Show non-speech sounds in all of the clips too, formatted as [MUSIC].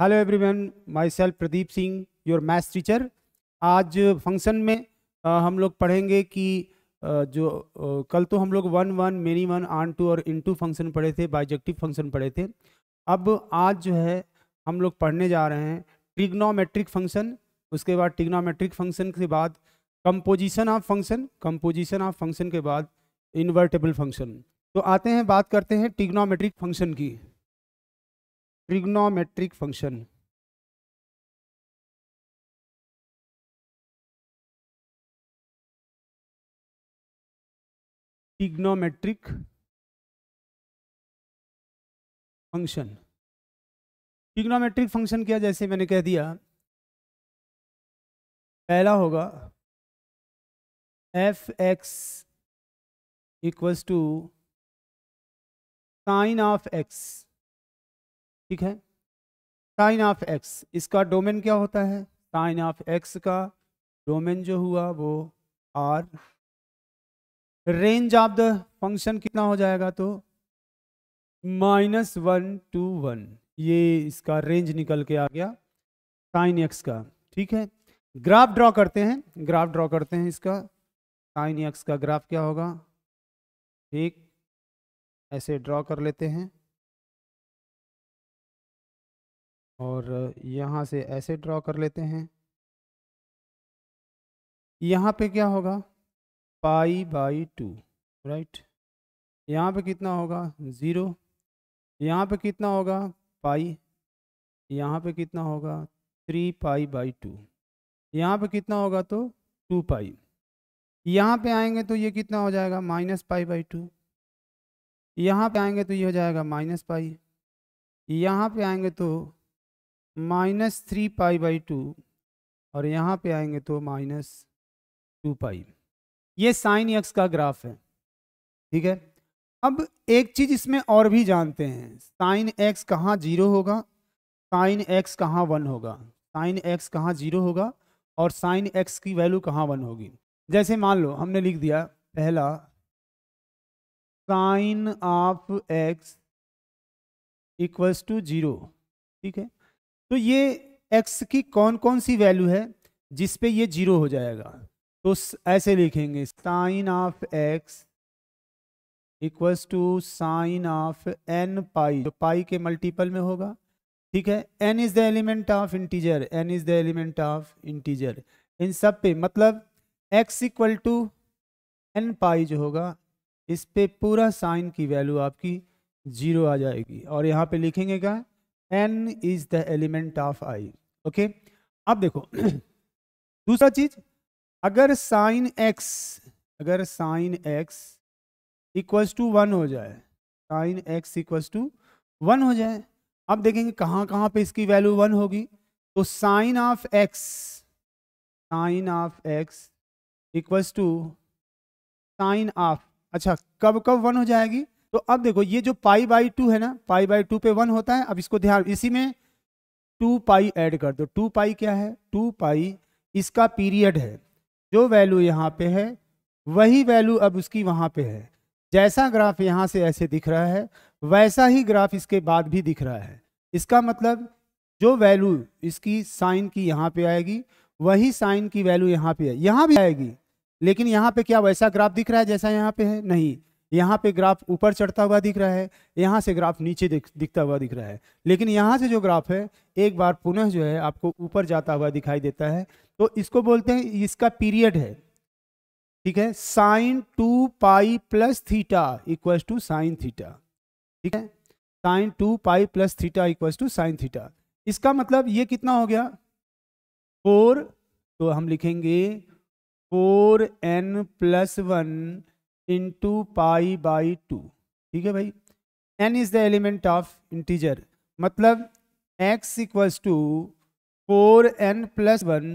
Hello everyone my self Pradeep Singh your maths teacher आज function में आ, हम लोग पढ़ेंगे कि आ, जो आ, कल तो हम लोग one one many one onto और इन टू फंक्शन पढ़े थे बाइजेक्टिव फंक्शन पढ़े थे अब आज जो है हम लोग पढ़ने जा रहे हैं ट्रिग्नोमेट्रिक फंक्शन उसके बाद ट्रिग्नोमेट्रिक फंक्शन के बाद composition of function composition of function के बाद इन्वर्टेबल फंक्शन तो आते हैं बात करते हैं ट्रिग्नोमेट्रिक फंक्शन की trigonometric function trigonometric function trigonometric function क्या जैसे मैंने कह दिया पहला होगा F x equals to sine of x ठीक है साइन ऑफ एक्स इसका डोमेन क्या होता है साइन ऑफ एक्स का डोमेन जो हुआ वो R range of the function कितना हो जाएगा तो माइनस वन टू वन ये इसका रेंज निकल के आ गया साइन एक्स का ठीक है ग्राफ ड्रॉ करते हैं ग्राफ ड्रॉ करते हैं इसका साइन एक्स का ग्राफ क्या होगा ठीक ऐसे ड्रॉ कर लेते हैं और यहाँ से ऐसे ड्रॉ कर लेते हैं यहाँ पे क्या होगा पाई बाई टू राइट यहाँ पे कितना होगा ज़ीरो यहाँ पे कितना होगा पाई यहाँ पे कितना होगा थ्री पाई बाई टू यहाँ पे कितना होगा तो टू पाई यहाँ पे आएंगे तो ये कितना हो जाएगा माइनस पाई बाई टू यहाँ पे आएंगे तो ये हो जाएगा माइनस पाई यहाँ पे आएंगे तो minus three pi by two और यहाँ पे आएंगे तो माइनस टू पाई ये साइन एक्स का ग्राफ है ठीक है अब एक चीज़ इसमें और भी जानते हैं साइन एक्स कहाँ जीरो होगा साइन एक्स कहाँ वन होगा साइन एक्स कहाँ जीरो होगा और साइन एक्स की वैल्यू कहाँ वन होगी जैसे मान लो हमने लिख दिया पहला sine of x equals to zero ठीक है तो ये एक्स की कौन कौन सी वैल्यू है जिस पे ये जीरो हो जाएगा तो ऐसे लिखेंगे sine of x equals to sine of N pi जो पाई के मल्टीपल में होगा ठीक है N is the element of integer N is the element of integer इन सब पे मतलब X equal to N pi जो होगा इस पर पूरा साइन की वैल्यू आपकी जीरो आ जाएगी और यहाँ पे लिखेंगे क्या N is the element of I okay अब देखो [CLEARS THROAT] दूसरा चीज अगर साइन एक्स अगर sine X equals to one हो जाए sine X equals to one हो जाए अब देखेंगे कहाँ कहाँ पे इसकी वैल्यू वन होगी तो sine of X sine of x equals to sine of अच्छा कब कब वन हो जाएगी तो अब देखो ये जो पाई बाई टू है ना पाई बाई टू पे वन होता है अब इसको ध्यान इसी में टू पाई ऐड कर दो टू पाई क्या है टू पाई इसका पीरियड है जो वैल्यू यहाँ पे है वही वैल्यू अब उसकी वहाँ पे है जैसा ग्राफ यहाँ से ऐसे दिख रहा है वैसा ही ग्राफ इसके बाद भी दिख रहा है इसका मतलब जो वैल्यू इसकी साइन की यहाँ पे आएगी वही साइन की वैल्यू यहाँ पे है यहाँ भी आएगी लेकिन यहाँ पे क्या वैसा ग्राफ दिख रहा है जैसा यहाँ पे है नहीं यहाँ पे ग्राफ ऊपर चढ़ता हुआ दिख रहा है यहाँ से ग्राफ नीचे दिख, दिखता हुआ दिख रहा है लेकिन यहाँ से जो ग्राफ है एक बार पुनः जो है आपको ऊपर जाता हुआ दिखाई देता है तो इसको बोलते हैं इसका पीरियड है ठीक है sine two pi plus theta equals to sine theta ठीक है sine two pi plus theta equal to sine theta इसका मतलब ये कितना हो गया फोर तो हम लिखेंगे four N plus one into pi by two ठीक है भाई N is the element of integer मतलब X equals to four N plus one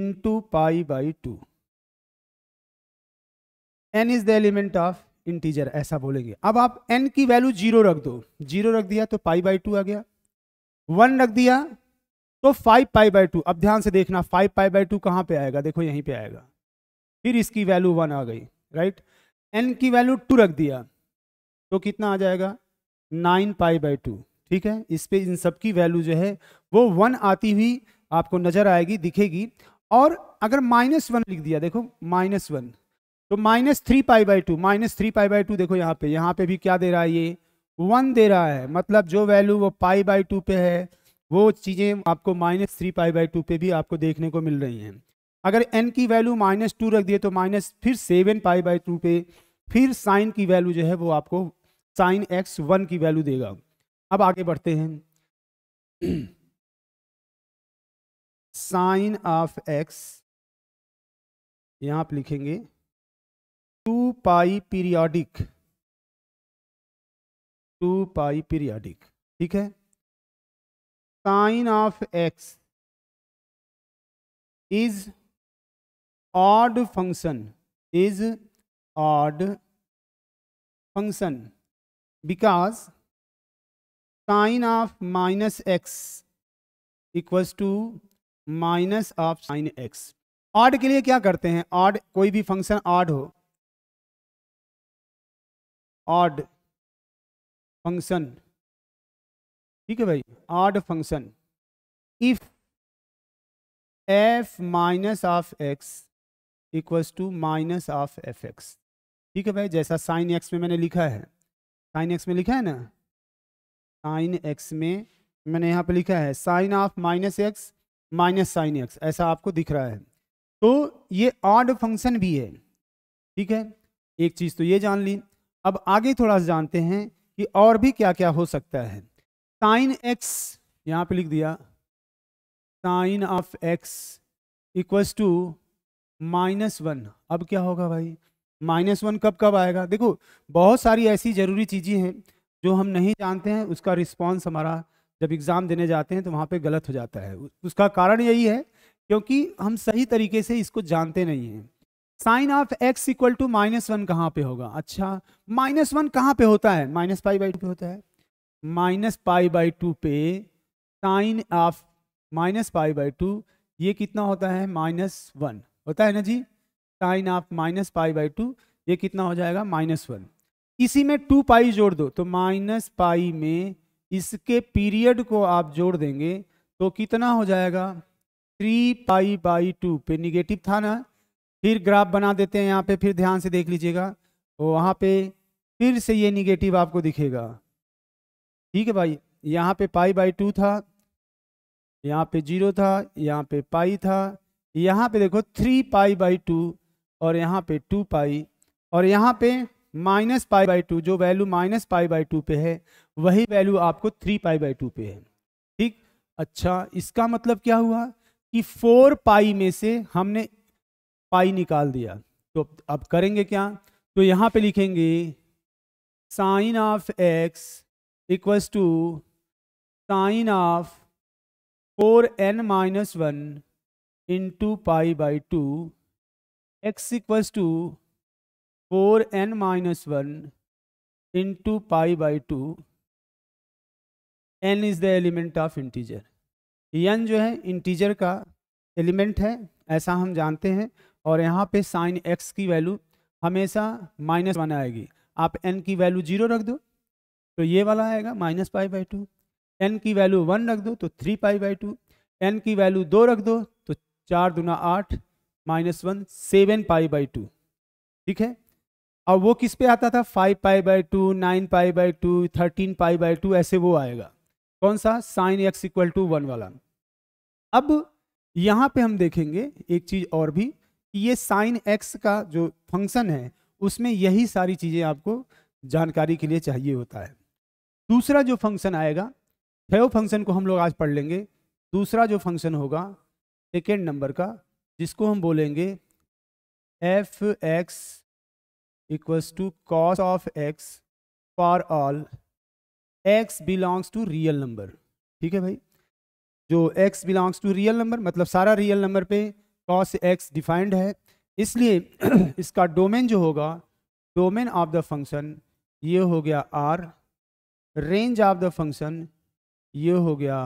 into pi by two N is the element of integer ऐसा बोलेंगे अब आप N की value zero रख दो जीरो रख दिया तो पाई बाई टू आ गया वन रख दिया तो फाइव पाई बाई टू अब ध्यान से देखना फाइव पाई बाई टू कहाँ पे आएगा देखो यहीं पे आएगा फिर इसकी वैल्यू वन आ गई राइट एन की वैल्यू टू रख दिया तो कितना आ जाएगा नाइन पाई बाई टू ठीक है इस पर इन सब की वैल्यू जो है वो वन आती हुई आपको नजर आएगी दिखेगी और अगर माइनस वन लिख दिया देखो माइनस वन तो minus three pi by two minus three pi by two देखो यहाँ पे यहाँ पे भी क्या दे रहा है ये वन दे रहा है मतलब जो वैल्यू वो पाई बाई टू पे है वो चीज़ें आपको minus three pi by two पे भी आपको देखने को मिल रही हैं अगर एन की वैल्यू माइनस टू रख दिए तो माइनस फिर सेवन पाई बाई टू पे फिर साइन की वैल्यू जो है वो आपको साइन एक्स वन की वैल्यू देगा अब आगे बढ़ते हैं साइन ऑफ एक्स यहाँ आप लिखेंगे two pi periodic two pi periodic ठीक है sine of X is odd function is odd function because sine of minus x equals to minus of sine X odd के लिए क्या करते हैं ऑड कोई भी फंक्शन ऑड हो ऑड फंक्शन ठीक है भाई odd function if F minus of x equals to minus of F X ठीक है भाई जैसा साइन एक्स में मैंने लिखा है साइन एक्स में लिखा है ना साइन एक्स में मैंने यहाँ पे लिखा है sine of minus X minus sine X ऐसा आपको दिख रहा है तो ये ऑड फंक्शन भी है ठीक है एक चीज़ तो ये जान ली अब आगे थोड़ा सा जानते हैं कि और भी क्या क्या हो सकता है साइन एक्स यहाँ पे लिख दिया sine of x equals to minus one अब क्या होगा भाई माइनस वन कब कब आएगा देखो बहुत सारी ऐसी ज़रूरी चीज़ें हैं जो हम नहीं जानते हैं उसका रिस्पॉन्स हमारा जब एग्ज़ाम देने जाते हैं तो वहां पे गलत हो जाता है उसका कारण यही है क्योंकि हम सही तरीके से इसको जानते नहीं हैं sine of x equal to minus one कहाँ पे होगा अच्छा माइनस वन कहाँ पे होता है माइनस फाइव बाई टू पे होता है माइनस पाई बाई टू पे sine of minus pi by two ये कितना होता है माइनस वन होता है ना जी sine of minus pi by two ये कितना हो जाएगा माइनस वन इसी में टू पाई जोड़ दो तो माइनस पाई में इसके पीरियड को आप जोड़ देंगे तो कितना हो जाएगा थ्री पाई बाई टू पे निगेटिव था ना फिर ग्राफ बना देते हैं यहाँ पे फिर ध्यान से देख लीजिएगा वहाँ पे फिर से ये निगेटिव आपको दिखेगा ठीक है भाई यहाँ पे पाई बाई टू था यहाँ पे जीरो था यहाँ पे पाई था यहाँ पे देखो थ्री पाई बाई टू और यहाँ पे टू पाई और यहाँ पे माइनस पाई बाई टू जो value minus pi by two पे है वही वैल्यू आपको थ्री पाई बाई टू पे है ठीक अच्छा इसका मतलब क्या हुआ कि फोर पाई में से हमने पाई निकाल दिया तो अब करेंगे क्या तो यहाँ पे लिखेंगे sine of x equals to sine of four N minus one into pi by two X equals to four N minus one into pi by two N is the element of integer N जो है integer का element है ऐसा हम जानते हैं और यहाँ पे साइन एक्स की वैल्यू हमेशा माइनस वन आएगी आप एन की वैल्यू जीरो रख दो तो ये वाला आएगा minus pi by two N की वैल्यू वन रख दो तो three pi by two N की वैल्यू दो रख दो तो चार दुना आठ minus one seven pi by two ठीक है और वो किस पे आता था five pi by two nine pi by two thirteen pi by two ऐसे वो आएगा कौन सा sine X equal to one वाला अब यहाँ पे हम देखेंगे एक चीज़ और भी कि ये साइन एक्स का जो फंक्शन है उसमें यही सारी चीज़ें आपको जानकारी के लिए चाहिए होता है दूसरा जो फंक्शन आएगा छो फंक्शन को हम लोग आज पढ़ लेंगे दूसरा जो फंक्शन होगा सेकेंड नंबर का जिसको हम बोलेंगे F x equals to cos of X for all X belongs to real number ठीक है भाई जो X belongs to real number मतलब सारा रियल नंबर पे कॉस एक्स डिफाइंड है इसलिए [CLEARS THROAT] इसका डोमेन जो होगा डोमेन ऑफ द फंक्शन ये हो गया R range of the function ये हो गया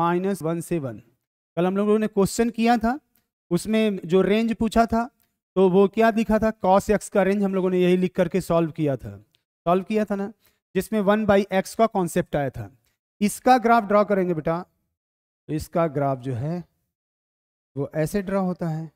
माइनस वन से वन कल हम लोगों ने क्वेश्चन किया था उसमें जो रेंज पूछा था तो वो क्या दिखा था कॉस एक्स का रेंज हम लोगों ने यही लिख करके सॉल्व किया था सॉल्व किया था ना जिसमें वन बाई एक्स का कॉन्सेप्ट आया था इसका ग्राफ ड्रॉ करेंगे बेटा तो इसका ग्राफ जो है वो ऐसे ड्रॉ होता है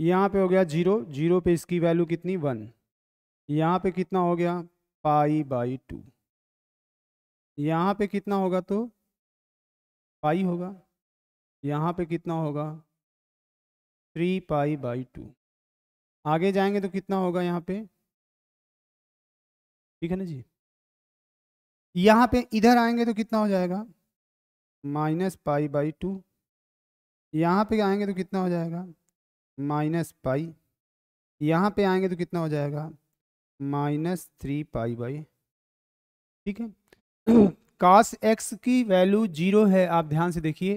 यहाँ पे हो गया जीरो जीरो पे इसकी वैल्यू कितनी वन यहाँ पे कितना हो गया पाई बाई टू यहाँ पे कितना होगा तो पाई होगा यहाँ पे कितना होगा थ्री पाई बाई टू आगे जाएंगे तो कितना होगा यहाँ पे ठीक है ना जी यहाँ पे इधर आएंगे तो कितना हो जाएगा माइनस पाई बाई टू यहाँ पे आएंगे तो कितना हो जाएगा माइनस पाई यहाँ पे आएंगे तो कितना हो जाएगा माइनस थ्री पाई बाई ठीक है कास [CLEARS THROAT] एक्स की वैल्यू जीरो है आप ध्यान से देखिए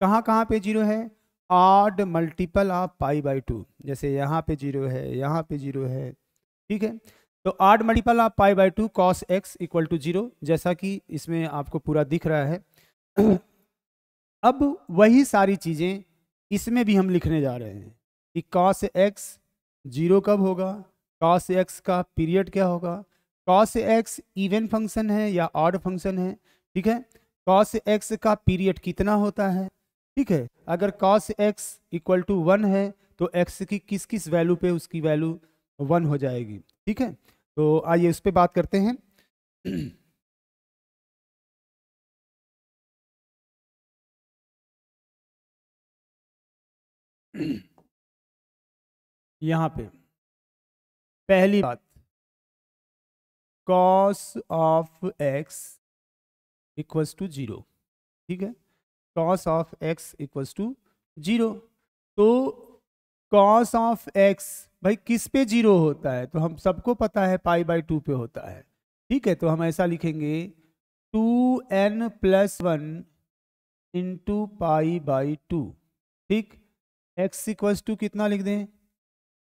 कहाँ कहाँ पे जीरो है odd multiple of pi by two जैसे यहाँ पे जीरो है यहाँ पे जीरो है ठीक है तो odd multiple of pi by two cos X equal to zero जैसा कि इसमें आपको पूरा दिख रहा है [CLEARS THROAT] अब वही सारी चीज़ें इसमें भी हम लिखने जा रहे हैं कि कॉस एक्स जीरो कब होगा कॉस एक्स का पीरियड क्या होगा कॉस एक्स इवन फंक्शन है या ऑड फंक्शन है ठीक है कॉस एक्स का पीरियड कितना होता है ठीक है अगर cos X equal to one है तो एक्स की किस किस वैल्यू पे उसकी वैल्यू वन हो जाएगी ठीक है तो आइए उस पर बात करते हैं Mm-hmm. [CLEARS THROAT] यहाँ पे पहली बात cos of x equals to zero ठीक है cos of x equals to zero तो कॉस ऑफ एक्स भाई किस पे जीरो होता है तो हम सबको पता है पाई बाई टू पे होता है ठीक है तो हम ऐसा लिखेंगे two n plus one into pi by two ठीक एक्स इक्वस टू कितना लिख दें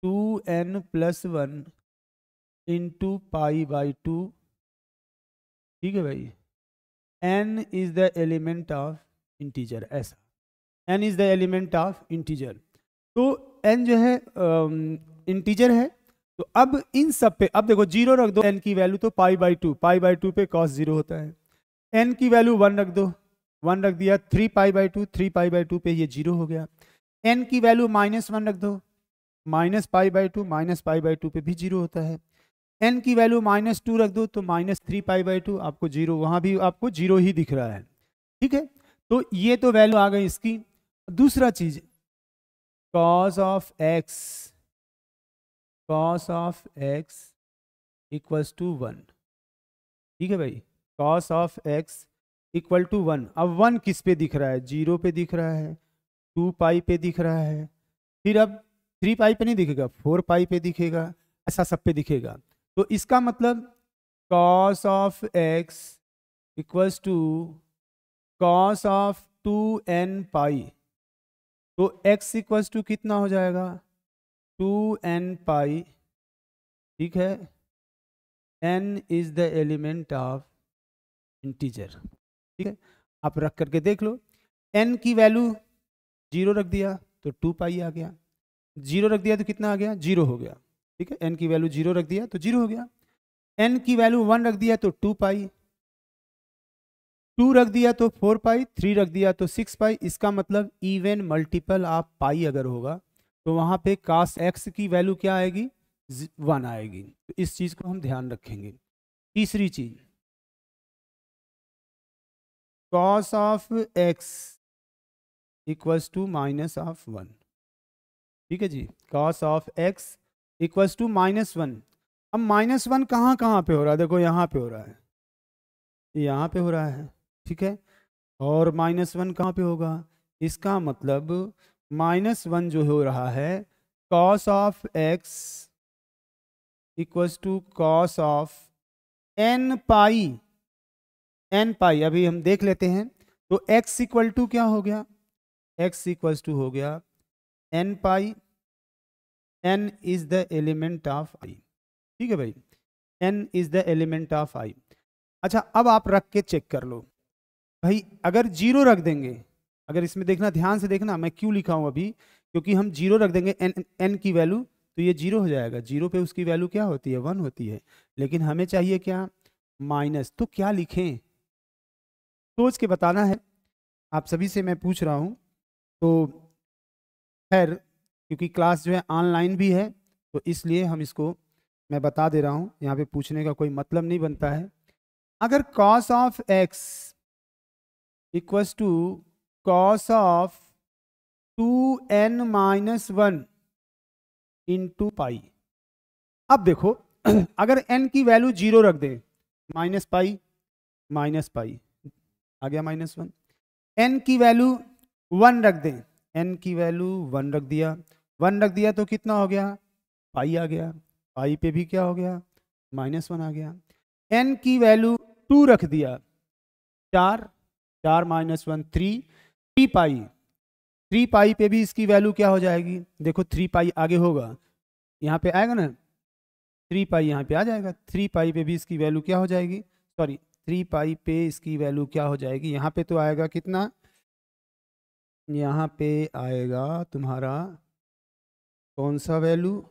two n plus one into pi by two ठीक है भाई n is the element of integer ऐसा n is the element of integer तो n जो है इंटीजर है तो अब इन सब पे अब देखो जीरो रख दो एन की वैल्यू तो pi by two pi by two पे कॉस जीरो होता है एन की वैल्यू वन रख दो वन रख दिया three pi by two three pi by two पे ये जीरो हो गया एन की वैल्यू माइनस वन रख दो minus pi by two minus pi by two पे भी जीरो होता है एन की वैल्यू माइनस टू रख दो तो minus three pi by two आपको जीरो वहाँ भी आपको जीरो ही दिख रहा है ठीक है तो ये तो वैल्यू आ गई इसकी दूसरा चीज cos of x cos of x equals to one ठीक है भाई cos of x equal to one अब वन किस पे दिख रहा है जीरो पे दिख रहा है टू पाई पे दिख रहा है फिर अब थ्री पाई पे नहीं दिखेगा फोर पाई पे दिखेगा ऐसा सब पे दिखेगा तो इसका मतलब cos of x equals to cos of two N pi तो एक्स इक्वल्स टू कितना हो जाएगा टू एन पाई ठीक है N is the element of integer ठीक है आप रख करके देख लो एन की वैल्यू जीरो रख दिया तो टू पाई आ गया जीरो रख दिया तो कितना आ गया जीरो हो गया ठीक है एन की वैल्यू जीरो रख दिया तो जीरो हो गया एन की वैल्यू वन रख दिया तो टू पाई टू रख दिया तो फोर पाई थ्री रख दिया तो सिक्स पाई इसका मतलब इवेन मल्टीपल ऑफ पाई अगर होगा तो वहां पे कास एक्स की वैल्यू क्या आएगी वन आएगी तो इस चीज़ को हम ध्यान रखेंगे तीसरी चीज cos of x equals to minus of one ठीक है जी cos of x equals to minus one अब माइनस वन कहाँ कहाँ पे हो रहा है देखो यहाँ पे हो रहा है यहाँ पे हो रहा है ठीक है और माइनस वन कहाँ पे होगा इसका मतलब माइनस वन जो हो रहा है cos of x equals to cos of N pi n pi अभी हम देख लेते हैं तो एक्स इक्वल टू क्या हो गया एक्स इक्वल्स टू हो गया n pi n is the element of I ठीक है भाई N is the element of I अच्छा अब आप रख के चेक कर लो भाई अगर जीरो रख देंगे अगर इसमें देखना ध्यान से देखना मैं क्यों लिखा हूँ अभी क्योंकि हम जीरो रख देंगे एन एन की वैल्यू तो ये जीरो हो जाएगा जीरो पे उसकी वैल्यू क्या होती है वन होती है लेकिन हमें चाहिए क्या माइनस तो क्या लिखें सोच के बताना है आप सभी से मैं पूछ रहा हूँ तो खैर क्योंकि क्लास जो है ऑनलाइन भी है तो इसलिए हम इसको मैं बता दे रहा हूँ यहाँ पे पूछने का कोई मतलब नहीं बनता है अगर cos of x equals to cos of two n minus one in pi अब देखो [CLEARS THROAT] अगर एन की वैल्यू जीरो रख दें माइनस पाई माइनस पाई आ गया माइनस वन एन की वैल्यू वन रख दें एन की वैल्यू वन रख दिया वन रख दिया तो कितना हो गया पाई आ गया पाई पे भी क्या हो गया माइनस वन आ गया एन की वैल्यू टू रख दिया चार चार minus one three three pi three pi पे भी इसकी वैल्यू क्या हो जाएगी देखो थ्री पाई आगे होगा यहाँ पे आएगा ना थ्री पाई यहाँ पे आ जाएगा थ्री पाई पे भी इसकी वैल्यू क्या हो जाएगी सॉरी थ्री पाई पे इसकी वैल्यू क्या हो जाएगी यहाँ पे तो आएगा कितना यहाँ पे आएगा तुम्हारा कौन सा वैल्यू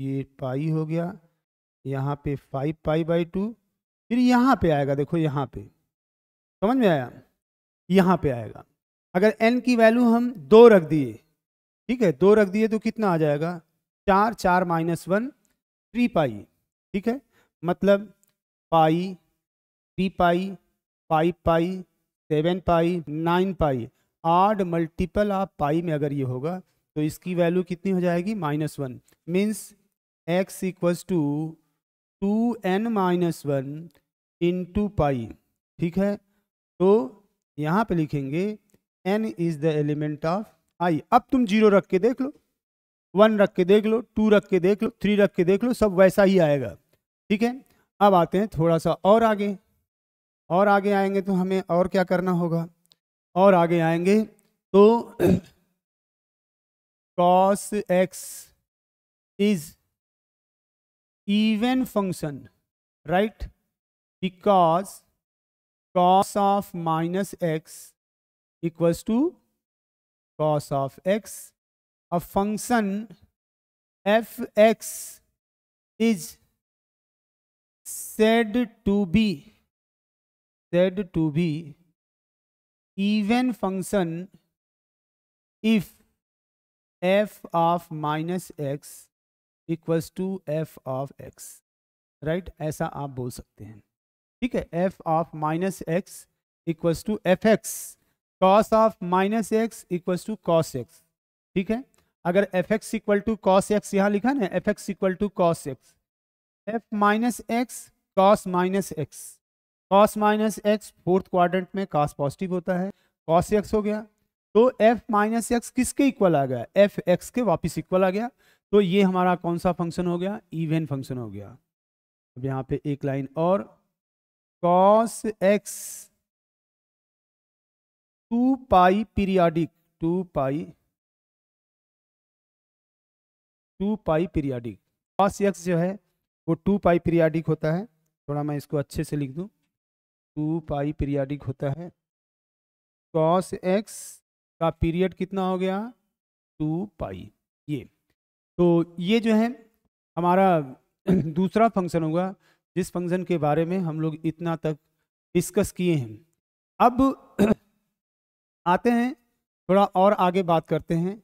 ये पाई हो गया यहाँ पे फाइव पाई बाई टू फिर यहाँ पे आएगा देखो यहाँ पे समझ में आया यहाँ पे आएगा अगर एन की वैल्यू हम दो रख दिए ठीक है दो रख दिए तो कितना आ जाएगा चार चार माइनस वन थ्री पाई ठीक है मतलब pi three pi five pi seven pi nine pi odd multiple of pi में अगर ये होगा तो इसकी वैल्यू कितनी हो जाएगी minus one means x equals two two n minus one into pi ठीक है तो यहाँ पे लिखेंगे n is the element of I अब तुम जीरो रख के देख लो वन रख के देख लो टू रख के देख लो थ्री रख के देख लो सब वैसा ही आएगा ठीक है अब आते हैं थोड़ा सा और आगे और आगे आएंगे तो हमें और क्या करना होगा और आगे आएंगे तो cos x is even function right because cos of minus x equals to cos of x a function f x is said to be said to be even function if f of minus x equals to f of x right ऐसा आप बोल सकते हैं ठीक है f of minus x equals to f x cos of minus x equals to cos x ठीक है अगर F x equal to cos x यहाँ लिखा ना f x equal to cos x f minus x cos minus x cos minus x fourth quadrant में cos positive होता है cos x हो गया तो एफ माइनस एक्स किसके इक्वल आ गया एफ एक्स के वापस इक्वल आ गया तो ये हमारा कौन सा फंक्शन हो गया इवेन फंक्शन हो गया अब यहाँ पे एक लाइन और cos x two pi periodic two pi two pi periodic cos x जो है वो टू पाई पीरियाडिक होता है थोड़ा मैं इसको अच्छे से लिख दूँ टू पाई पीरियाडिक होता है कॉस एक्स का पीरियड कितना हो गया टू पाई ये तो ये जो है हमारा [CLEARS THROAT] दूसरा फंक्शन होगा जिस फंक्शन के बारे में हम लोग इतना तक डिस्कस किए हैं अब [CLEARS THROAT] आते हैं थोड़ा और आगे बात करते हैं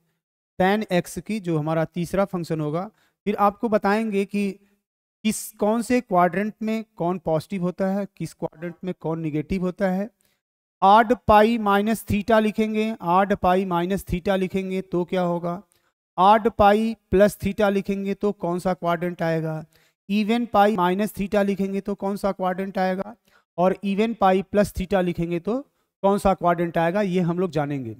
टेन एक्स की जो हमारा तीसरा फंक्शन होगा फिर आपको बताएंगे कि किस कौन से क्वाड्रेंट में कौन पॉजिटिव होता है किस क्वाड्रेंट में कौन निगेटिव होता है आड पाई माइनस थीटा लिखेंगे आड पाई माइनस थीटा लिखेंगे तो क्या होगा आड पाई प्लस थीटा लिखेंगे तो कौन सा क्वाड्रेंट आएगा इवन पाई माइनस थीटा लिखेंगे तो कौन सा क्वाड्रेंट आएगा और इवन पाई प्लस थीटा लिखेंगे तो कौन सा क्वाड्रेंट आएगा ये हम लोग जानेंगे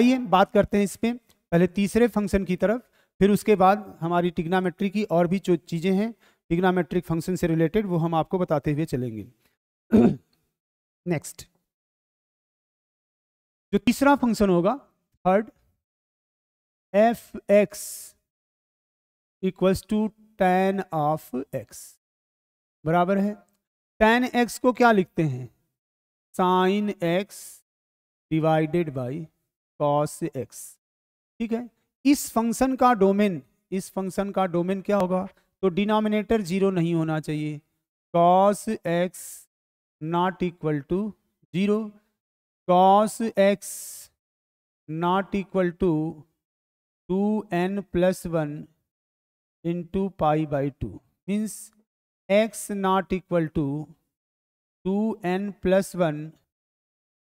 आइए बात करते हैं इसमें पहले तीसरे फंक्शन की तरफ फिर उसके बाद हमारी टिग्नामेट्री की और भी जो चीज़ें हैं ट्रिग्नामेट्रिक फंक्शन से रिलेटेड वो हम आपको बताते हुए चलेंगे नेक्स्ट [CLEARS THROAT] जो तीसरा फंक्शन होगा third f x equals to tan of x बराबर है टेन एक्स को क्या लिखते हैं sine x divided by cos x ठीक है इस फंक्शन का डोमेन इस फंक्शन का डोमेन क्या होगा तो डिनोमिनेटर जीरो नहीं होना चाहिए cos x not equal to zero cos x not equal to two n plus one into pi by two means x not equal to two n plus one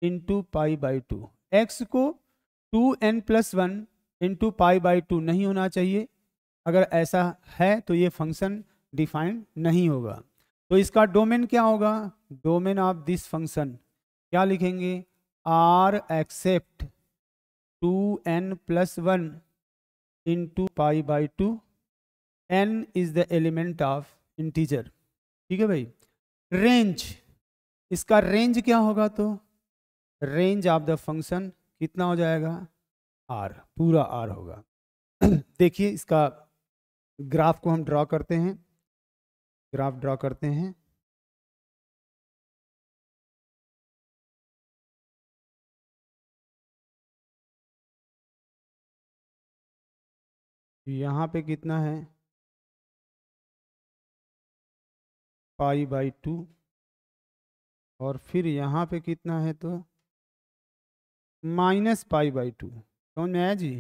into pi by two x को two n plus one into pi by two नहीं होना चाहिए अगर ऐसा है तो ये function defined नहीं होगा तो इसका डोमेन क्या होगा डोमेन ऑफ दिस फंक्शन क्या लिखेंगे R except two n plus one in two pi by two N is the element of integer ठीक है भाई रेंज इसका रेंज क्या होगा तो रेंज ऑफ द फंक्शन कितना हो जाएगा आर पूरा आर होगा [CLEARS THROAT] देखिए इसका ग्राफ को हम ड्रॉ करते हैं ग्राफ ड्रॉ करते हैं यहाँ पे कितना है पाई बाई टू और फिर यहाँ पे कितना है तो माइनस पाई बाई टू समझ में आया जी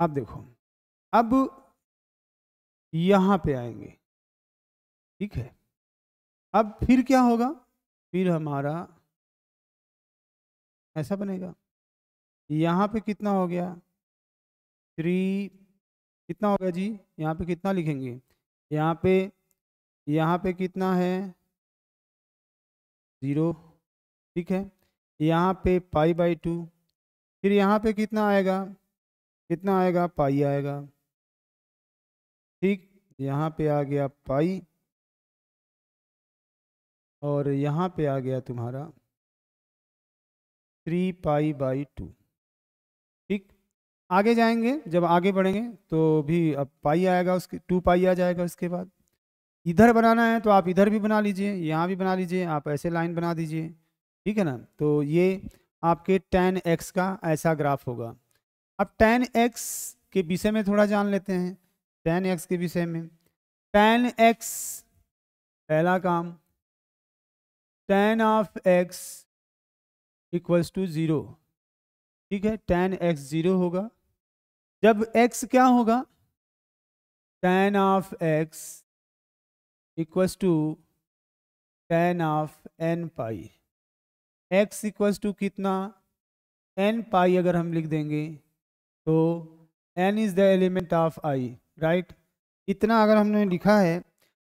अब देखो अब यहाँ पे आएंगे ठीक है अब फिर क्या होगा फिर हमारा ऐसा बनेगा यहाँ पे कितना हो गया थ्री कितना हो गया जी यहाँ पे कितना लिखेंगे यहाँ पे यहाँ पे कितना है ज़ीरो ठीक है यहाँ पे पाई बाई टू फिर यहाँ पे कितना आएगा कितना आएगा पाई आएगा ठीक यहाँ पे आ गया पाई और यहाँ पे आ गया तुम्हारा थ्री पाई बाई टू ठीक आगे जाएंगे जब आगे बढ़ेंगे तो भी अब पाई आएगा उसके टू पाई आ जाएगा उसके बाद इधर बनाना है तो आप इधर भी बना लीजिए यहाँ भी बना लीजिए आप ऐसे लाइन बना दीजिए ठीक है ना तो ये आपके टेन एक्स का ऐसा ग्राफ होगा अब टेन एक्स के विषय में थोड़ा जान लेते हैं टेन एक्स के विषय में टेन एक्स पहला काम tan of x equals to zero ठीक है टेन एक्स ज़ीरो होगा जब एक्स क्या होगा tan of x equals to tan of N pi x equals to कितना एन पाई अगर हम लिख देंगे तो n is the element of I right इतना अगर हमने लिखा है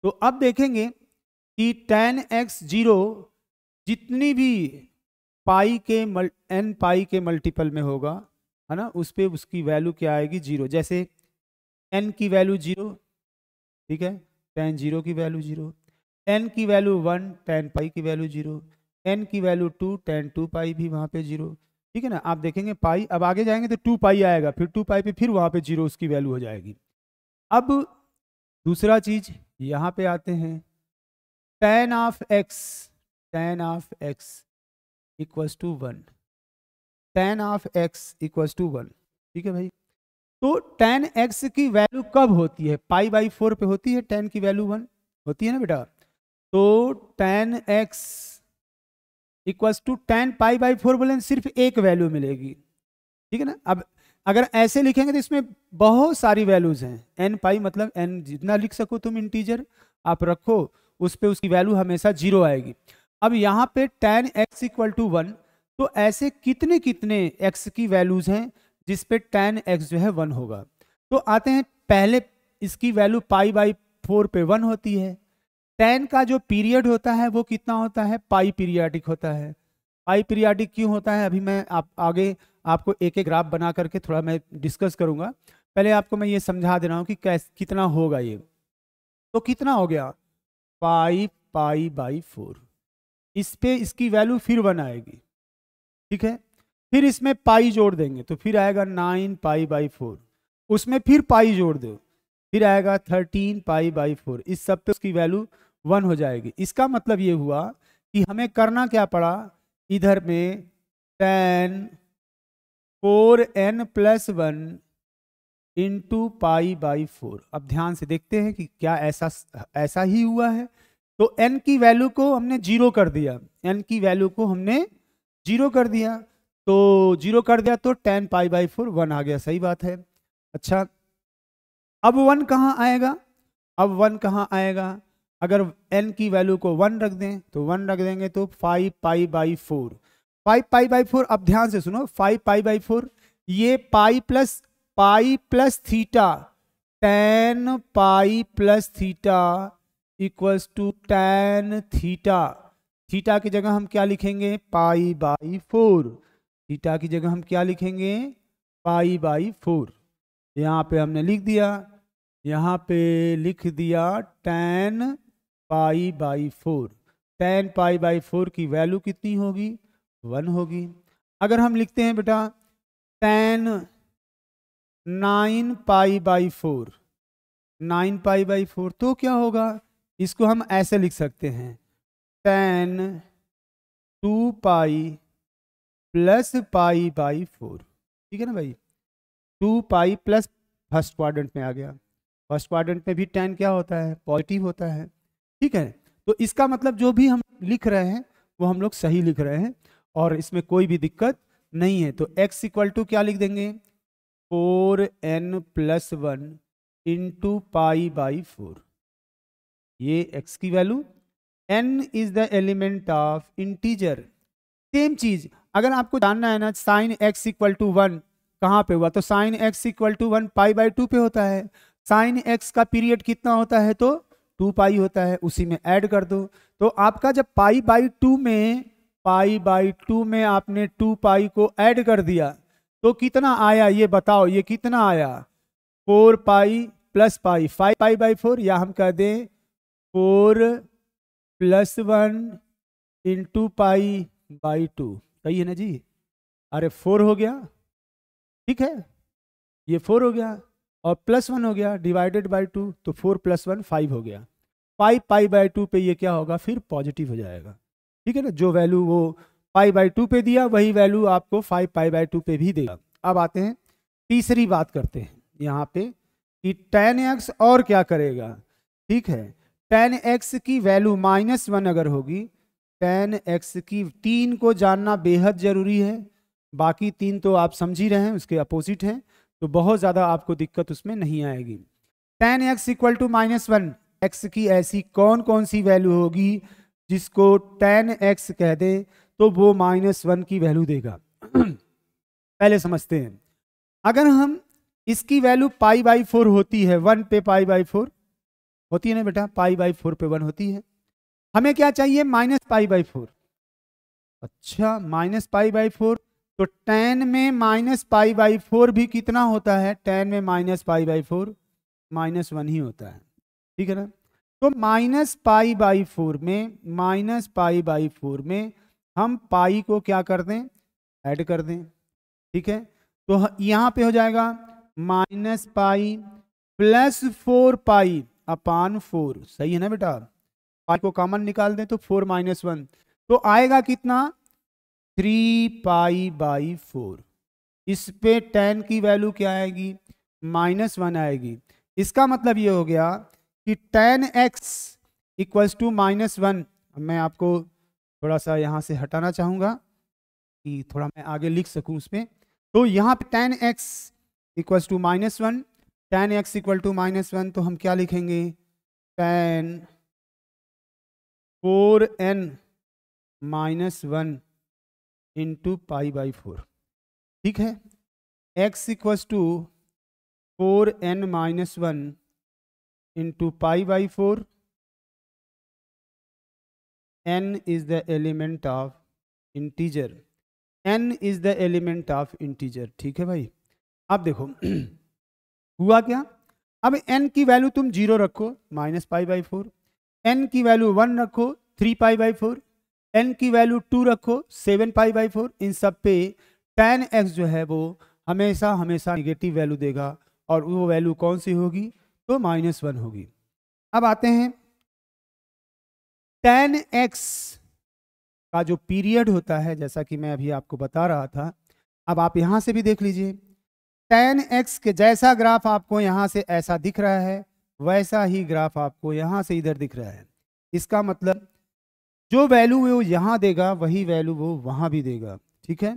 तो अब देखेंगे कि टेन एक्स जीरो जितनी भी पाई के मल एन पाई के मल्टीपल में होगा है ना उस पर उसकी वैल्यू क्या आएगी जीरो जैसे एन की वैल्यू जीरो ठीक है टेन जीरो की वैल्यू जीरो एन की वैल्यू वन टेन पाई की वैल्यू जीरो एन की value two tan two pi भी वहाँ पे जीरो ठीक है ना आप देखेंगे पाई अब आगे जाएंगे तो टू पाई आएगा फिर टू पाई पे फिर वहाँ पे जीरो उसकी वैल्यू हो जाएगी अब दूसरा चीज यहाँ पे आते हैं tan of x tan of x equals to one tan of x equals to one ठीक है भाई तो टेन एक्स की वैल्यू कब होती है पाई बाई फोर पे होती है टेन की वैल्यू वन होती है ना बेटा तो tan x equals to tan pi by four बोले सिर्फ एक वैल्यू मिलेगी ठीक है ना अब अगर ऐसे लिखेंगे तो इसमें बहुत सारी वैल्यूज़ हैं एन पाई मतलब एन जितना लिख सको तुम इंटीजर आप रखो उस पर उसकी वैल्यू हमेशा जीरो आएगी अब यहाँ पे tan x equal to one तो ऐसे कितने कितने एक्स की वैल्यूज़ हैं जिस पे टेन एक्स जो है वन होगा तो आते हैं पहले इसकी वैल्यू पाई बाई फोर पे वन होती है टेन का जो पीरियड होता है वो कितना होता है पाई पीरियाडिक होता है पाई पीरियाडिक क्यों होता है अभी मैं आप आगे आपको एक एक ग्राफ बना करके थोड़ा मैं डिस्कस करूंगा पहले आपको मैं ये समझा दे रहा हूँ कि कैस कितना होगा ये तो कितना हो गया पाई पाई बाई फोर इस पे इसकी वैल्यू फिर वन आएगी ठीक है फिर इसमें पाई जोड़ देंगे तो फिर आएगा नाइन पाई बाई फोर उसमें फिर पाई जोड़ दो फिर आएगा थर्टीन पाई बाई फोर इस सब पे उसकी वैल्यू वन हो जाएगी इसका मतलब ये हुआ कि हमें करना क्या पड़ा इधर में tan four N plus one into pi by four अब ध्यान से देखते हैं कि क्या ऐसा ऐसा ही हुआ है तो एन की वैल्यू को हमने जीरो कर दिया एन की वैल्यू को हमने जीरो कर दिया तो जीरो कर दिया तो tan pi by four one आ गया सही बात है अच्छा अब वन कहाँ आएगा अब वन कहाँ आएगा अगर एन की वैल्यू को वन रख दें तो वन रख देंगे तो five pi by four five pi by four अब ध्यान से सुनो फाइव पाई बाई फोर ये pi plus pi plus theta tan pi plus theta equals to tan theta theta की जगह हम क्या लिखेंगे पाई बाई फोर थीटा की जगह हम क्या लिखेंगे पाई बाई फोर यहाँ पे हमने लिख दिया यहाँ पे लिख दिया tan pi by four tan pi by four की वैल्यू कितनी होगी वन होगी अगर हम लिखते हैं बेटा tan nine pi by four nine pi by four तो क्या होगा इसको हम ऐसे लिख सकते हैं tan two pi plus pi by four ठीक है ना भाई two pi plus first quadrant में आ गया फर्स्ट क्वाड्रेंट में भी टेन क्या होता है पॉजिटिव होता है ठीक है तो इसका मतलब जो भी हम लिख रहे हैं वो हम लोग सही लिख रहे हैं और इसमें कोई भी दिक्कत नहीं है तो x इक्वल टू क्या लिख देंगे four N plus one into pi by four ये x की value n is the element of integer same चीज अगर आपको जानना है ना sine x equal to one कहाँ पे हुआ तो sine x equal to one pi by two पे होता है साइन x का पीरियड कितना होता है तो टू पाई होता है उसी में ऐड कर दो तो आपका जब पाई बाई टू में पाई बाई टू में आपने टू पाई को ऐड कर दिया तो कितना आया ये बताओ ये कितना आया four pi plus pi five pi by four या हम कह दें four plus one into pi by two सही है ना जी अरे फोर हो गया ठीक है ये फोर हो गया और प्लस वन हो गया डिवाइडेड बाई टू तो फोर प्लस वन फाइव हो गया फाइव पाई बाई टू पे ये क्या होगा फिर पॉजिटिव हो जाएगा ठीक है ना जो वैल्यू वो फाइव बाई टू पे दिया वही वैल्यू आपको फाइव पाई बाई टू पे भी देगा अब आते हैं तीसरी बात करते हैं यहाँ पे कि टेन एक्स और क्या करेगा ठीक है टेन एक्स की वैल्यू माइनस वन अगर होगी टेन एक्स की तीन को जानना बेहद ज़रूरी है बाकी तीन तो आप समझ ही रहे हैं उसके अपोजिट हैं तो बहुत ज़्यादा आपको दिक्कत उसमें नहीं आएगी tan x equal to minus one x की ऐसी कौन कौन सी वैल्यू होगी जिसको टेन एक्स कह दें तो वो माइनस वन की वैल्यू देगा [CLEARS THROAT] पहले समझते हैं अगर हम इसकी वैल्यू पाई बाई फोर होती है वन पे पाई बाई फोर होती है ना बेटा पाई बाई फोर पे वन होती है हमें क्या चाहिए माइनस पाई बाई फोर अच्छा माइनस पाई बाई फोर तो टेन में माइनस पाई बाई फोर भी कितना होता है टेन में minus pi by four minus one ही होता है ठीक है ना तो माइनस पाई बाई फोर में माइनस पाई बाई फोर में हम पाई को क्या कर दें ऐड कर दें ठीक है तो यहाँ पे हो जाएगा minus pi plus four pi upon four सही है ना बेटा पाई को कॉमन निकाल दें तो फोर माइनस वन तो आएगा कितना थ्री पाई बाई फोर इस पे टेन की वैल्यू क्या आएगी माइनस वन आएगी इसका मतलब ये हो गया कि tan x equals to minus one मैं आपको थोड़ा सा यहाँ से हटाना चाहूँगा कि थोड़ा मैं आगे लिख सकूँ उसमें तो यहाँ पे tan x equals to minus one tan x equal to minus one तो हम क्या लिखेंगे tan four N minus one into pi by four ठीक है x equals to four N minus one into pi by four n is the element of integer N is the element of integer ठीक है भाई अब देखो [CLEARS THROAT] हुआ क्या अब एन की वैल्यू तुम जीरो रखो minus pi by four n की वैल्यू वन रखो three pi by four n की वैल्यू टू रखो सेवन पाई बाई फोर इन सब पे टेन एक्स जो है वो हमेशा हमेशा निगेटिव वैल्यू देगा और वो वैल्यू कौन सी होगी तो माइनस वन होगी अब आते हैं टेन एक्स का जो पीरियड होता है जैसा कि मैं अभी आपको बता रहा था अब आप यहां से भी देख लीजिए टेन एक्स के जैसा ग्राफ आपको यहां से ऐसा दिख रहा है वैसा ही ग्राफ आपको यहां से इधर दिख रहा है इसका मतलब जो वैल्यू वो यहां देगा वही वैल्यू वो वहां भी देगा ठीक है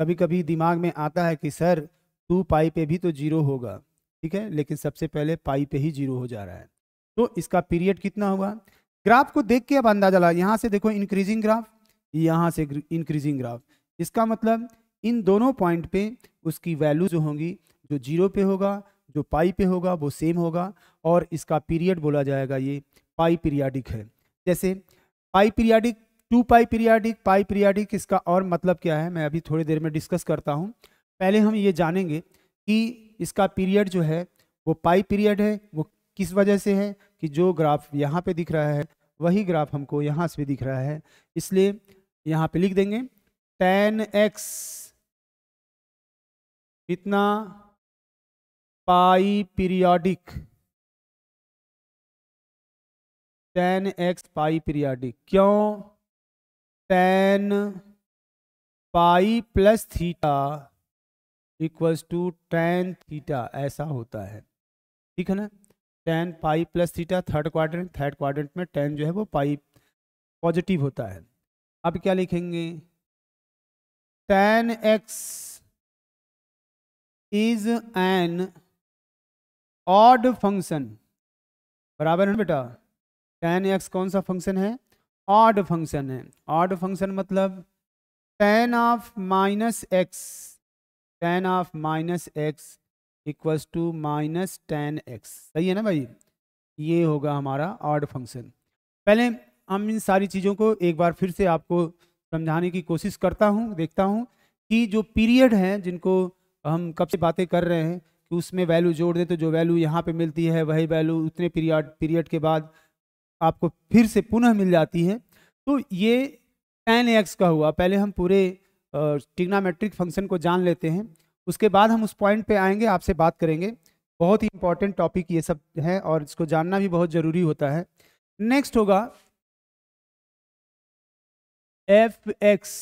कभी कभी दिमाग में आता है कि सर टू पाई पे भी तो जीरो होगा ठीक है लेकिन सबसे पहले पाई पे ही जीरो हो जा रहा है तो इसका पीरियड कितना होगा ग्राफ को देख के अब अंदाजा लगा यहाँ से देखो इंक्रीजिंग ग्राफ यहाँ से इंक्रीजिंग ग्राफ इसका मतलब इन दोनों पॉइंट पे उसकी वैल्यू जो होंगी जो जीरो पे होगा जो पाई पे होगा वो सेम होगा और इसका पीरियड बोला जाएगा ये पाई पीरियाडिक है जैसे pi periodic two pi periodic pi periodic इसका और मतलब क्या है मैं अभी थोड़ी देर में डिस्कस करता हूँ पहले हम ये जानेंगे कि इसका पीरियड जो है वो पाई पीरियड है वो किस वजह से है कि जो ग्राफ यहाँ पे दिख रहा है वही ग्राफ हमको यहाँ से भी दिख रहा है इसलिए यहाँ पे लिख देंगे टेन एक्स कितना pi periodic tan x pi periodic क्यों tan pi plus theta equals to tan theta ऐसा होता है ठीक है ना tan pi plus theta third quadrant third quadrant में टेन जो है वो पाई पॉजिटिव होता है अब क्या लिखेंगे tan x is an odd function बराबर है बेटा टेन एक्स कौन सा फंक्शन है ऑड फंक्शन है ऑड फंक्शन मतलब tan of minus x tan of minus x equals to minus tan x सही है ना भाई ये होगा हमारा ऑड फंक्शन पहले हम इन सारी चीज़ों को एक बार फिर से आपको समझाने की कोशिश करता हूँ देखता हूँ कि जो पीरियड हैं जिनको हम कब से बातें कर रहे हैं कि उसमें वैल्यू जोड़ दें तो जो वैल्यू यहाँ पे मिलती है वही वैल्यू उतने पीरियड पीरियड के बाद आपको फिर से पुनः मिल जाती है तो ये टेन एक्स का हुआ पहले हम पूरे टिग्नामेट्रिक फंक्शन को जान लेते हैं उसके बाद हम उस पॉइंट पे आएंगे आपसे बात करेंगे बहुत ही इंपॉर्टेंट टॉपिक ये सब है और इसको जानना भी बहुत ज़रूरी होता है नेक्स्ट होगा F x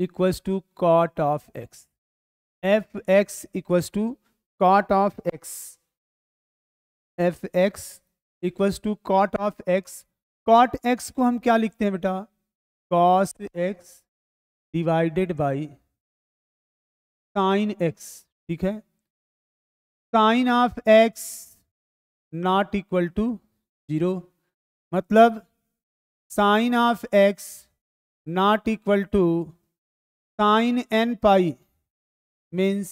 equals to cot of x f x equals to cot of x f x equals to cot of x cot x को हम क्या लिखते हैं बेटा cos x divided by sine x ठीक है sine of x not equal to zero मतलब sine of x not equal to sine n pi means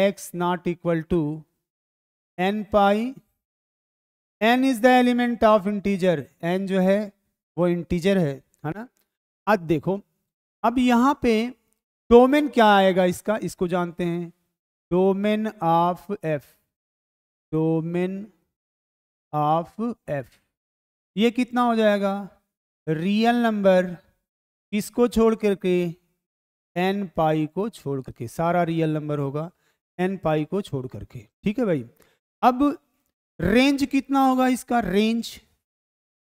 x not equal to N pi n is the element of integer N जो है वो integer है है ना अब देखो अब यहां पे डोमेन क्या आएगा इसका इसको जानते हैं domain of f domain of f ये कितना हो जाएगा रियल नंबर किसको छोड़ करके एन पाई को छोड़ करके सारा रियल नंबर होगा एन पाई को छोड़ करके ठीक है भाई अब रेंज कितना होगा इसका range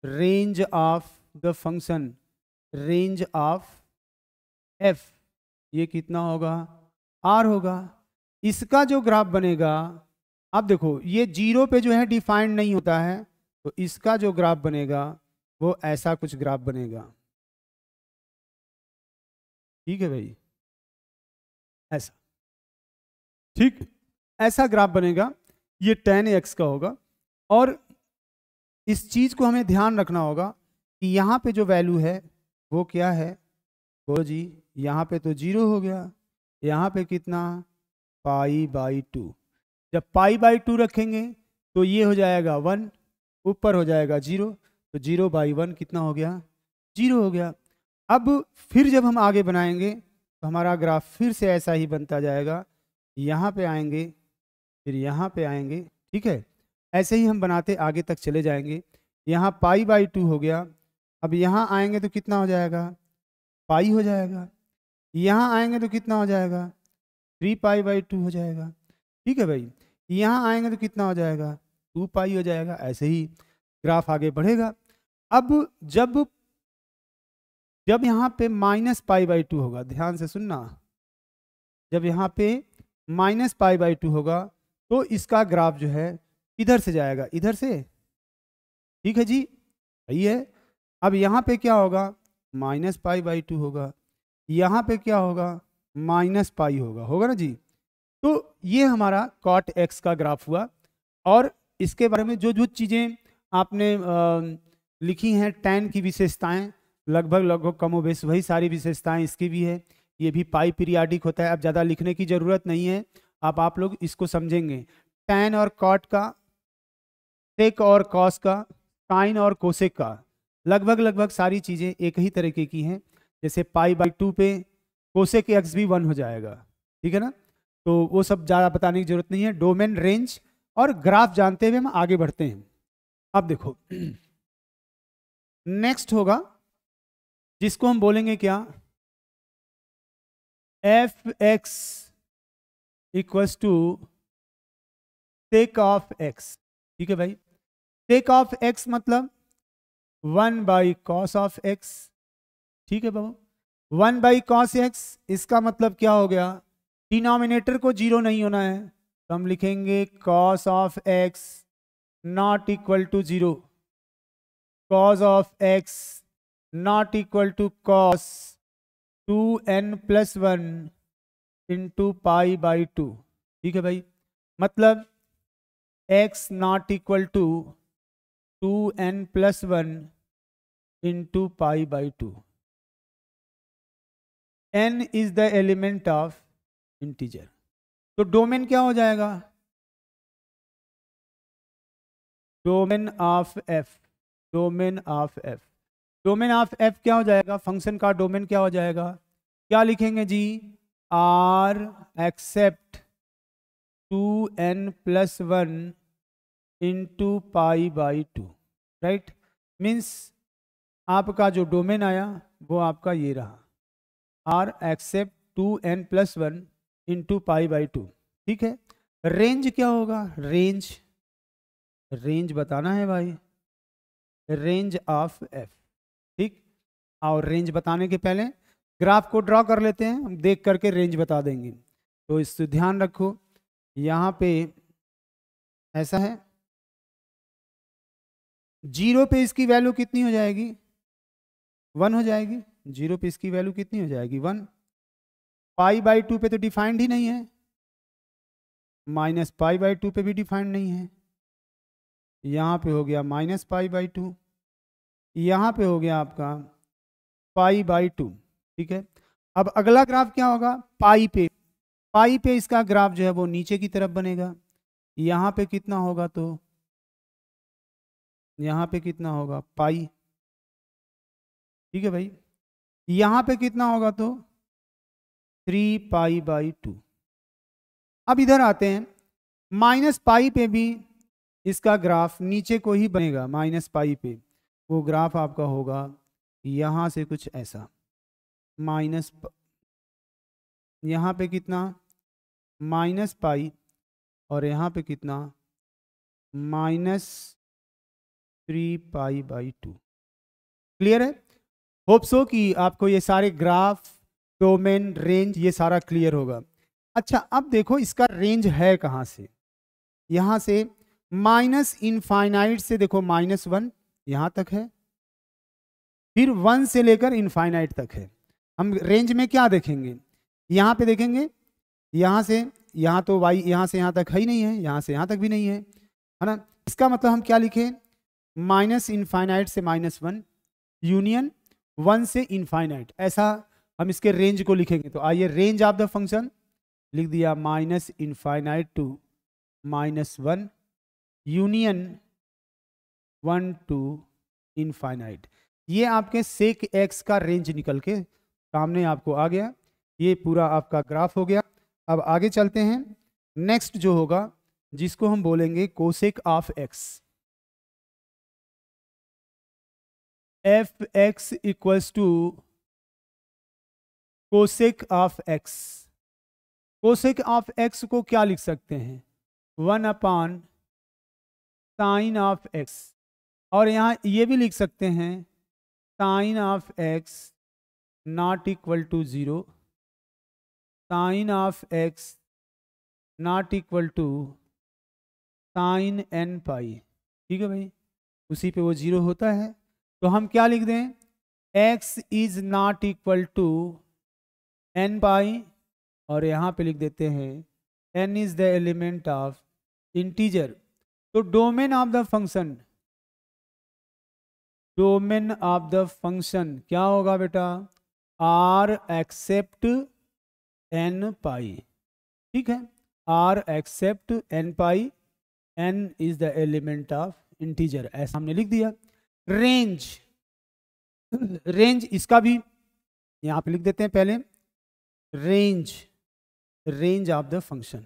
range of the function range of f ये कितना होगा आर होगा इसका जो ग्राफ बनेगा अब देखो ये जीरो पे जो है डिफाइंड नहीं होता है तो इसका जो ग्राफ बनेगा वो ऐसा कुछ ग्राफ बनेगा ठीक है भाई ऐसा ठीक ऐसा ग्राफ बनेगा ये टेन एक्स का होगा और इस चीज़ को हमें ध्यान रखना होगा कि यहाँ पे जो वैल्यू है वो क्या है को जी यहाँ पे तो जीरो हो गया यहाँ पे कितना पाई बाई टू जब पाई बाई टू रखेंगे तो ये हो जाएगा वन ऊपर हो जाएगा जीरो तो जीरो बाई वन कितना हो गया जीरो हो गया अब फिर जब हम आगे बनाएंगे तो हमारा ग्राफ फिर से ऐसा ही बनता जाएगा यहाँ पे आएंगे फिर यहाँ पे आएंगे ठीक है ऐसे ही हम बनाते आगे तक चले जाएंगे यहाँ पाई बाई टू हो गया अब यहाँ आएंगे तो कितना हो जाएगा पाई हो जाएगा यहाँ आएंगे तो कितना हो जाएगा थ्री पाई बाई टू हो जाएगा ठीक है भाई यहाँ आएंगे तो कितना हो जाएगा टू पाई हो जाएगा ऐसे ही ग्राफ आगे बढ़ेगा अब जब जब यहाँ पे माइनस पाई बाई टू होगा ध्यान से सुनना जब यहाँ पे माइनस पाई बाई टू होगा तो इसका ग्राफ जो है इधर से जाएगा इधर से ठीक है जी सही है अब यहाँ पे क्या होगा माइनस पाई बाई टू होगा यहाँ पे क्या होगा माइनस पाई होगा होगा ना जी तो ये हमारा कॉट एक्स का ग्राफ हुआ और इसके बारे में जो जो चीज़ें आपने आ, लिखी हैं टैन की विशेषताएं लगभग लगभग कमोबेश वही सारी विशेषताएं इसकी भी है ये भी पाई पीरियाडिक होता है अब ज़्यादा लिखने की ज़रूरत नहीं है आप आप लोग इसको समझेंगे टैन और कॉट का टेक और कॉस का साइन और कोसेक का लगभग लगभग सारी चीज़ें एक ही तरीके की हैं जैसे पाई बाई टू पे कोसे के एक्स भी वन हो जाएगा ठीक है ना तो वो सब ज़्यादा बताने की जरूरत नहीं है डोमेन रेंज और ग्राफ जानते हुए हम आगे बढ़ते हैं अब देखो नेक्स्ट होगा जिसको हम बोलेंगे क्या f x equals to sec of x ठीक है भाई टेक ऑफ एक्स मतलब one by cos of x ठीक है बाबू वन बाई कॉस एक्स इसका मतलब क्या हो गया डिनोमिनेटर को जीरो नहीं होना है तो हम लिखेंगे cos of x not equal to zero cos of x not equal to cos two n plus one into pi by two ठीक है भाई मतलब x not equal to two n plus one into pi by two N is the element of integer तो domain क्या हो जाएगा domain of f domain of f domain of f क्या हो जाएगा फंक्शन का डोमेन क्या हो जाएगा क्या लिखेंगे जी R except two n plus one into pi by two right means आपका जो डोमेन आया वो आपका ये रहा R except two n plus one into pi by two ठीक है रेंज क्या होगा रेंज रेंज बताना है भाई रेंज ऑफ एफ ठीक और रेंज बताने के पहले ग्राफ को ड्रॉ कर लेते हैं हम देख करके रेंज बता देंगे तो इस ध्यान रखो यहाँ पे ऐसा है जीरो पे इसकी वैल्यू कितनी हो जाएगी वन हो जाएगी जीरो पे इसकी वैल्यू कितनी हो जाएगी वन पाई बाई टू पे तो डिफाइंड ही नहीं है माइनस पाई बाई टू पे भी डिफाइंड नहीं है यहाँ पे हो गया माइनस पाई बाई टू यहाँ पे हो गया आपका पाई बाई टू ठीक है अब अगला ग्राफ क्या होगा पाई पे पाई पे इसका ग्राफ जो है वो नीचे की तरफ बनेगा यहाँ पे कितना होगा तो यहाँ पे कितना होगा पाई ठीक है भाई यहाँ पे कितना होगा तो थ्री पाई बाई टू अब इधर आते हैं माइनस पाई पे भी इसका ग्राफ नीचे को ही बनेगा माइनस पाई पे वो ग्राफ आपका होगा यहाँ से कुछ ऐसा माइनस यहाँ पे कितना माइनस पाई और यहाँ पे कितना minus three pi by two clear है होप सो कि आपको ये सारे ग्राफ डोमेन रेंज ये सारा क्लियर होगा अच्छा अब देखो इसका रेंज है कहाँ से यहाँ से माइनस इनफाइनाइट से देखो माइनस वन यहाँ तक है फिर वन से लेकर इनफाइनाइट तक है हम रेंज में क्या देखेंगे यहाँ पे देखेंगे यहाँ से यहाँ तो वाई यहाँ से यहाँ तक है ही नहीं है यहाँ से यहाँ तक भी नहीं है है ना इसका मतलब हम क्या लिखें माइनस इनफाइनाइट से माइनस वन यूनियन वन से इनफाइनाइट ऐसा हम इसके रेंज को लिखेंगे तो आइए रेंज ऑफ द फंक्शन लिख दिया minus infinite to minus one union one to infinite ये आपके सेक एक्स का रेंज निकल के सामने आपको आ गया ये पूरा आपका ग्राफ हो गया अब आगे चलते हैं नेक्स्ट जो होगा जिसको हम बोलेंगे cosec of x f x equals to cosec of x cosec of x को क्या लिख सकते हैं one upon sine of x और यहाँ ये भी लिख सकते हैं sine of x not equal to zero sine of x not equal to sine n pi ठीक है भाई उसी पे वो ज़ीरो होता है तो हम क्या लिख दें x is not equal to n by और यहाँ पे लिख देते हैं n is the element of integer तो domain of the function domain of the function क्या होगा बेटा आर एक्सेप्ट एन पाई ठीक है R except n pi n is the element of integer ऐसा हमने लिख दिया रेंज रेंज इसका भी यहां पे लिख देते हैं पहले range range of the function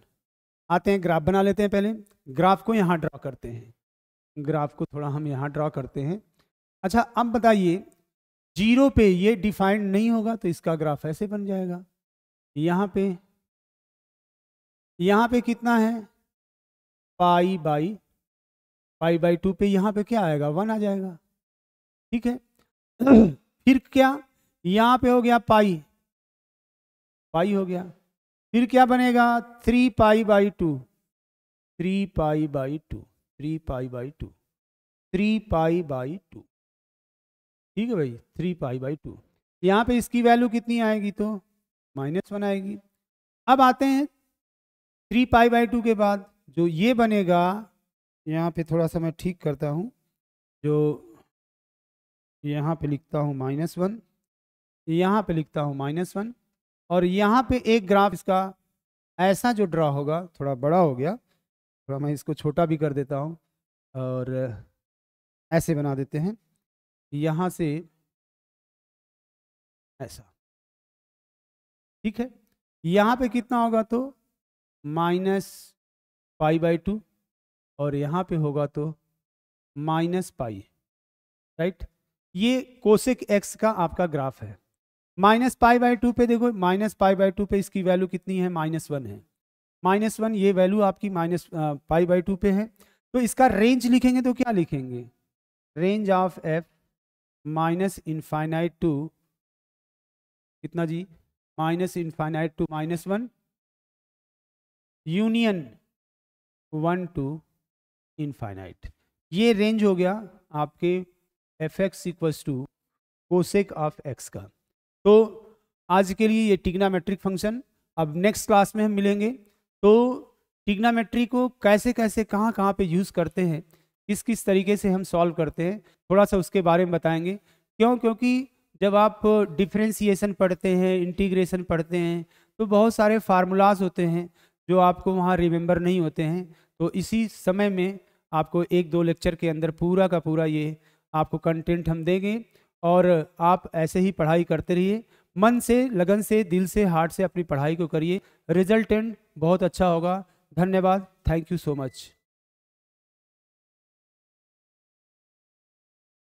आते हैं ग्राफ बना लेते हैं पहले ग्राफ को यहाँ ड्रॉ करते हैं ग्राफ को थोड़ा हम यहाँ ड्रॉ करते हैं अच्छा अब बताइए जीरो पे ये डिफाइंड नहीं होगा तो इसका ग्राफ ऐसे बन जाएगा यहाँ पे यहाँ पे कितना है pi by pi by two पे यहाँ पे क्या आएगा वन आ जाएगा ठीक है [CLEARS THROAT] फिर क्या यहाँ पे हो गया पाई पाई हो गया फिर क्या बनेगा three pi by two three pi by two three pi by two three pi by two ठीक है भाई थ्री पाई बाई टू यहाँ पे इसकी वैल्यू कितनी आएगी तो माइनस वन आएगी अब आते हैं थ्री पाई बाई टू के बाद जो ये बनेगा यहाँ पे थोड़ा सा मैं ठीक करता हूँ जो यहाँ पे लिखता हूँ माइनस वन यहाँ पे लिखता हूँ माइनस वन और यहाँ पे एक ग्राफ इसका ऐसा जो ड्रा होगा थोड़ा बड़ा हो गया थोड़ा मैं इसको छोटा भी कर देता हूँ और ऐसे बना देते हैं यहाँ से ऐसा ठीक है यहाँ पे कितना होगा तो माइनस पाई बाई टू और यहाँ पे होगा तो माइनस पाई राइट ये कोशिक एक्स का आपका ग्राफ है माइनस पाई बाई टू पे देखो माइनस पाई बाई टू पे इसकी वैल्यू कितनी है माइनस वन है माइनस वन ये वैल्यू आपकी माइनस पाई बाई टू पे है तो इसका रेंज लिखेंगे तो क्या लिखेंगे range of f minus infinite to कितना जी minus infinite to minus one union one to infinite ये रेंज हो गया आपके f x equals to cosec of x का तो आज के लिए ये टिग्नामेट्रिक फंक्शन अब नेक्स्ट क्लास में हम मिलेंगे तो टिग्नामेट्री को कैसे कैसे कहाँ कहाँ पे यूज़ करते हैं किस किस तरीके से हम सॉल्व करते हैं थोड़ा सा उसके बारे में बताएंगे क्यों क्योंकि जब आप डिफ्रेंसीसन पढ़ते हैं इंटीग्रेशन पढ़ते हैं तो बहुत सारे फार्मूलाज होते हैं जो आपको वहाँ रिमेंबर नहीं होते हैं तो इसी समय में आपको एक दो लेक्चर के अंदर पूरा का पूरा ये आपको कंटेंट हम देंगे और आप ऐसे ही पढ़ाई करते रहिए मन से लगन से दिल से हार्ट से अपनी पढ़ाई को करिए रिजल्टेंट बहुत अच्छा होगा धन्यवाद थैंक यू सो मच